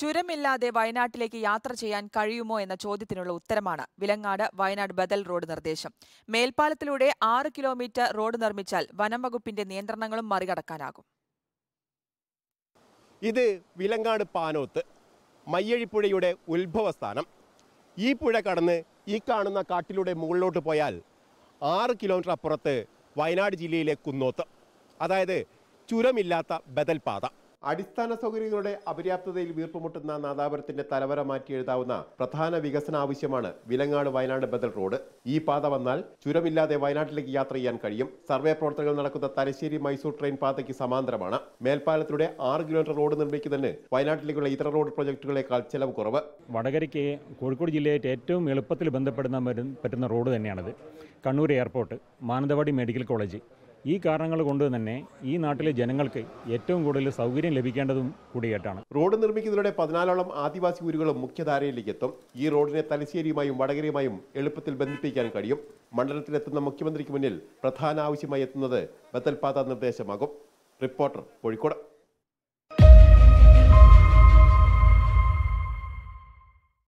ചുരമില്ലാതെ വയനാട്ടിലേക്ക് യാത്ര ചെയ്യാൻ കഴിയുമോ എന്ന ചോദ്യത്തിനുള്ള ഉത്തരമാണ് വിലങ്ങാട് വയനാട് ബദൽ റോഡ് നിർദ്ദേശം മേൽപ്പാലത്തിലൂടെ ആറ് കിലോമീറ്റർ റോഡ് നിർമ്മിച്ചാൽ വനം വകുപ്പിന്റെ നിയന്ത്രണങ്ങളും മറികടക്കാനാകും ഇത് വിലങ്ങാട് പാനോത്ത് മയ്യഴിപ്പുഴയുടെ ഉത്ഭവസ്ഥാനം ഈ പുഴ കടന്ന് ഈ കാണുന്ന കാട്ടിലൂടെ മുകളിലോട്ട് പോയാൽ ആറ് കിലോമീറ്റർ അപ്പുറത്ത് വയനാട് ജില്ലയിലെ കുന്നോത്ത് അതായത് ചുരമില്ലാത്ത ബദൽ പാത അടിസ്ഥാന സൗകര്യങ്ങളുടെ അപര്യാപ്തതയിൽ വീർപ്പുമുട്ടുന്ന നാദാപുരത്തിന്റെ തലവര മാറ്റി എഴുതാവുന്ന പ്രധാന വികസന ആവശ്യമാണ് വിലങ്ങാട് വയനാട് ബദൽ റോഡ് ഈ പാത വന്നാൽ ചുരമില്ലാതെ വയനാട്ടിലേക്ക് യാത്ര ചെയ്യാൻ കഴിയും സർവേ പ്രവർത്തനങ്ങൾ നടക്കുന്ന തലശ്ശേരി മൈസൂർ ട്രെയിൻ പാതയ്ക്ക് സമാന്തരമാണ് മേൽപ്പാലത്തിലൂടെ ആറ് കിലോമീറ്റർ റോഡ് നിർമ്മിക്കുന്നതിന് വയനാട്ടിലേക്കുള്ള ഇതര റോഡ് പ്രോജക്ടുകളേക്കാൾ ചെലവ് കുറവ് വടകരയ്ക്ക് കോഴിക്കോട് ജില്ലയായിട്ട് ഏറ്റവും എളുപ്പത്തിൽ ബന്ധപ്പെടുന്ന പറ്റുന്ന റോഡ് തന്നെയാണത് Kannur airport Mananthavady medical college ഈ കാരണങ്ങൾ കൊണ്ട് തന്നെ ഈ നാട്ടിലെ ജനങ്ങൾക്ക് ഏറ്റവും കൂടുതൽ സൗകര്യം ലഭിക്കേണ്ടതും കൂടിയായിട്ടാണ് റോഡ് നിർമ്മിക്കുന്നതിലൂടെ പതിനാലോളം ആദിവാസി ഊരുകളും മുഖ്യധാരയിലേക്ക് എത്തും ഈ റോഡിനെ തലശ്ശേരിയുമായും വടകരയുമായും എളുപ്പത്തിൽ ബന്ധിപ്പിക്കാൻ കഴിയും മണ്ഡലത്തിലെത്തുന്ന മുഖ്യമന്ത്രിക്ക് മുന്നിൽ പ്രധാന ആവശ്യമായി എത്തുന്നത് ബത്തൽപാത നിർദ്ദേശമാകും റിപ്പോർട്ടർ കോഴിക്കോട്